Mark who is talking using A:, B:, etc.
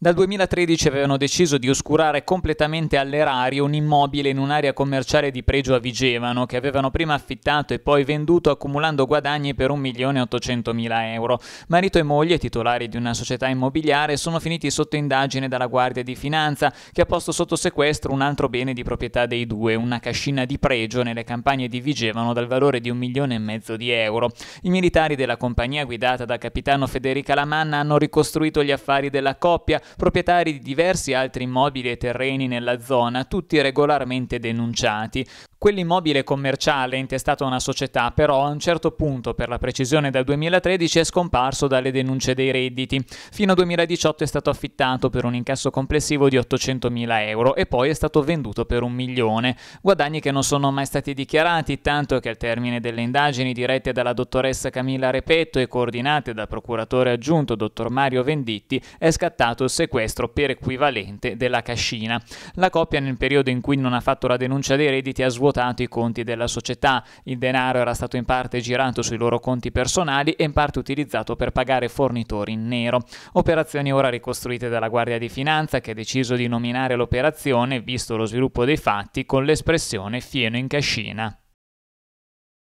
A: Dal 2013 avevano deciso di oscurare completamente all'erario un immobile in un'area commerciale di pregio a Vigevano che avevano prima affittato e poi venduto accumulando guadagni per 1.800.000 euro. Marito e moglie, titolari di una società immobiliare, sono finiti sotto indagine dalla Guardia di Finanza che ha posto sotto sequestro un altro bene di proprietà dei due, una cascina di pregio nelle campagne di Vigevano dal valore di un milione e mezzo di euro. I militari della compagnia guidata da capitano Federica Lamanna hanno ricostruito gli affari della coppia proprietari di diversi altri immobili e terreni nella zona, tutti regolarmente denunciati. Quell'immobile commerciale intestato a una società però a un certo punto, per la precisione dal 2013, è scomparso dalle denunce dei redditi. Fino al 2018 è stato affittato per un incasso complessivo di 800.000 euro e poi è stato venduto per un milione. Guadagni che non sono mai stati dichiarati, tanto che al termine delle indagini dirette dalla dottoressa Camilla Repetto e coordinate dal procuratore aggiunto dottor Mario Venditti, è scattato il sequestro per equivalente della cascina. La coppia nel periodo in cui non ha fatto la denuncia dei redditi ha svuotato svuotato i conti della società. Il denaro era stato in parte girato sui loro conti personali e in parte utilizzato per pagare fornitori in nero. Operazioni ora ricostruite dalla Guardia di Finanza che ha deciso di nominare l'operazione, visto lo sviluppo dei fatti, con l'espressione fieno in cascina.